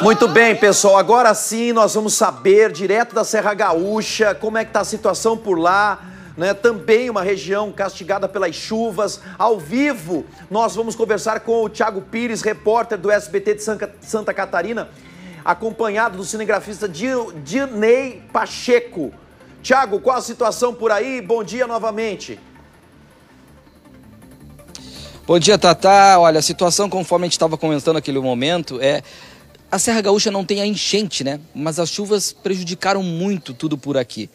Muito bem, pessoal. Agora sim, nós vamos saber direto da Serra Gaúcha como é que tá a situação por lá. Né? Também uma região castigada pelas chuvas. Ao vivo, nós vamos conversar com o Thiago Pires, repórter do SBT de Santa Catarina, acompanhado do cinegrafista Dinei Pacheco. Thiago, qual a situação por aí? Bom dia novamente. Bom dia, Tatá. Olha, a situação, conforme a gente estava comentando naquele momento, é. A Serra Gaúcha não tem a enchente, né? Mas as chuvas prejudicaram muito tudo por aqui.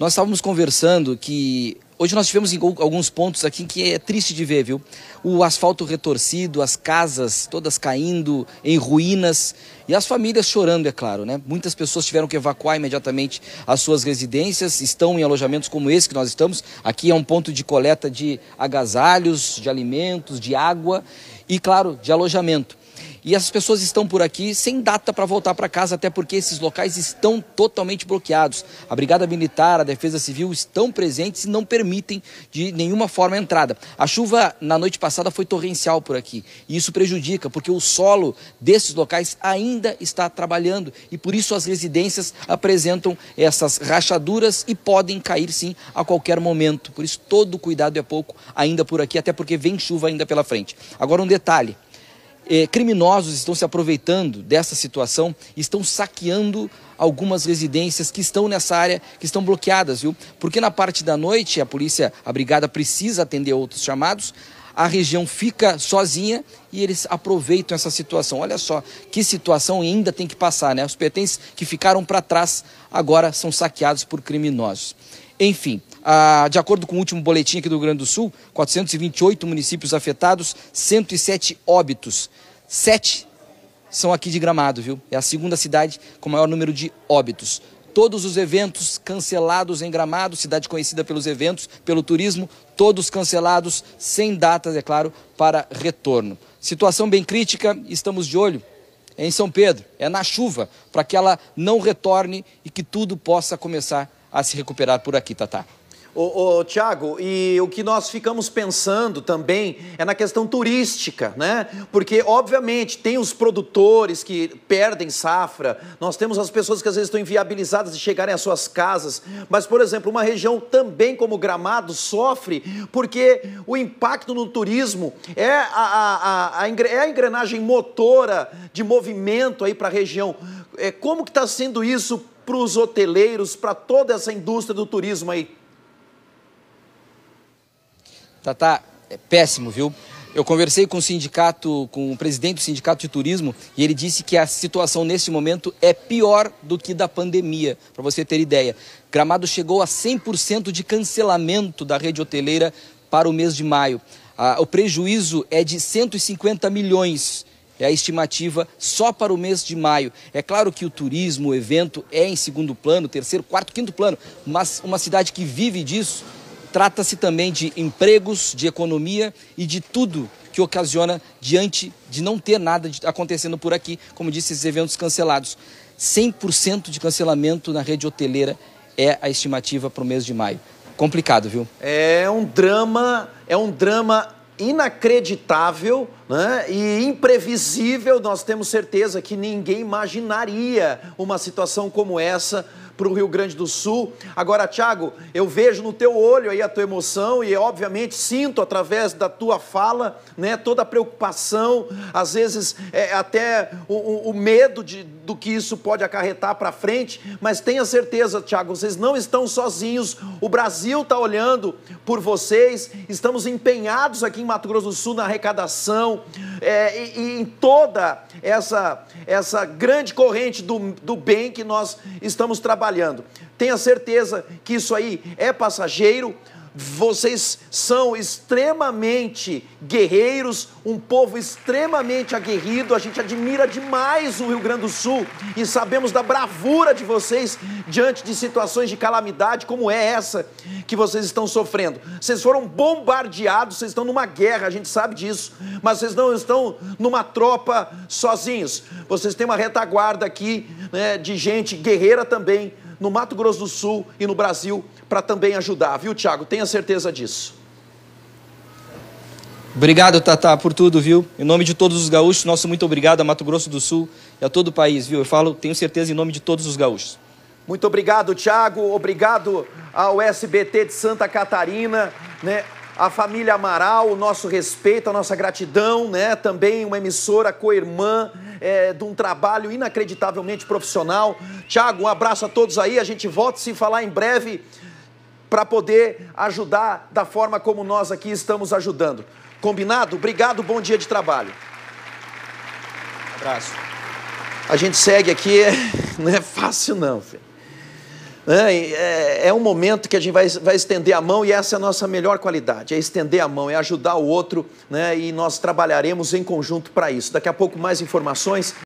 Nós estávamos conversando que hoje nós tivemos alguns pontos aqui que é triste de ver, viu? O asfalto retorcido, as casas todas caindo em ruínas e as famílias chorando, é claro, né? Muitas pessoas tiveram que evacuar imediatamente as suas residências, estão em alojamentos como esse que nós estamos. Aqui é um ponto de coleta de agasalhos, de alimentos, de água e, claro, de alojamento. E essas pessoas estão por aqui sem data para voltar para casa, até porque esses locais estão totalmente bloqueados. A Brigada Militar, a Defesa Civil estão presentes e não permitem de nenhuma forma a entrada. A chuva na noite passada foi torrencial por aqui e isso prejudica, porque o solo desses locais ainda está trabalhando e por isso as residências apresentam essas rachaduras e podem cair sim a qualquer momento. Por isso todo cuidado é pouco ainda por aqui, até porque vem chuva ainda pela frente. Agora um detalhe eh, criminosos estão se aproveitando dessa situação, estão saqueando algumas residências que estão nessa área, que estão bloqueadas, viu? Porque na parte da noite a polícia, a brigada precisa atender outros chamados, a região fica sozinha e eles aproveitam essa situação. Olha só que situação ainda tem que passar, né? Os pertences que ficaram para trás agora são saqueados por criminosos. Enfim, ah, de acordo com o último boletim aqui do Rio Grande do Sul, 428 municípios afetados, 107 óbitos. Sete são aqui de Gramado, viu? É a segunda cidade com maior número de óbitos. Todos os eventos cancelados em Gramado, cidade conhecida pelos eventos, pelo turismo, todos cancelados, sem datas, é claro, para retorno. Situação bem crítica, estamos de olho em São Pedro, é na chuva, para que ela não retorne e que tudo possa começar a a se recuperar por aqui, Tatá. Ô, ô, Tiago, e o que nós ficamos pensando também é na questão turística, né? Porque, obviamente, tem os produtores que perdem safra, nós temos as pessoas que às vezes estão inviabilizadas de chegarem às suas casas, mas, por exemplo, uma região também como Gramado sofre porque o impacto no turismo é a, a, a, é a engrenagem motora de movimento aí para a região. É, como que está sendo isso para os hoteleiros, para toda essa indústria do turismo aí? Tá tá, é péssimo, viu? Eu conversei com o sindicato, com o presidente do sindicato de turismo, e ele disse que a situação neste momento é pior do que da pandemia, para você ter ideia. Gramado chegou a 100% de cancelamento da rede hoteleira para o mês de maio. Ah, o prejuízo é de 150 milhões é a estimativa só para o mês de maio. É claro que o turismo, o evento é em segundo plano, terceiro, quarto, quinto plano, mas uma cidade que vive disso trata-se também de empregos, de economia e de tudo que ocasiona diante de não ter nada acontecendo por aqui, como disse, esses eventos cancelados. 100% de cancelamento na rede hoteleira é a estimativa para o mês de maio. Complicado, viu? É um drama, é um drama inacreditável né? e imprevisível. Nós temos certeza que ninguém imaginaria uma situação como essa para o Rio Grande do Sul. Agora, Tiago, eu vejo no teu olho aí a tua emoção e, obviamente, sinto através da tua fala né, toda a preocupação, às vezes é, até o, o medo de do que isso pode acarretar para frente, mas tenha certeza, Tiago, vocês não estão sozinhos. O Brasil está olhando por vocês. Estamos empenhados aqui em Mato Grosso do Sul na arrecadação é, e, e, em toda essa, essa grande corrente do, do bem que nós estamos trabalhando. Tenha certeza que isso aí é passageiro vocês são extremamente guerreiros, um povo extremamente aguerrido. A gente admira demais o Rio Grande do Sul e sabemos da bravura de vocês diante de situações de calamidade como é essa que vocês estão sofrendo. Vocês foram bombardeados, vocês estão numa guerra, a gente sabe disso, mas vocês não estão numa tropa sozinhos. Vocês têm uma retaguarda aqui né, de gente guerreira também no Mato Grosso do Sul e no Brasil para também ajudar, viu, Tiago? Tenha certeza disso. Obrigado, Tata, por tudo, viu? Em nome de todos os gaúchos, nosso muito obrigado a Mato Grosso do Sul e a todo o país, viu? Eu falo, tenho certeza, em nome de todos os gaúchos. Muito obrigado, Tiago. Obrigado ao SBT de Santa Catarina. Né? a família Amaral, o nosso respeito, a nossa gratidão, né? Também uma emissora co-irmã é, de um trabalho inacreditavelmente profissional. Tiago, um abraço a todos aí. A gente volta a se falar em breve para poder ajudar da forma como nós aqui estamos ajudando. Combinado? Obrigado, bom dia de trabalho. abraço. A gente segue aqui, não é fácil não, filho. Né? É, é, um momento que a gente vai, vai, estender a mão e essa é a nossa melhor qualidade, é estender a mão, é ajudar o outro né, e nós trabalharemos em conjunto para isso. Daqui a pouco mais informações.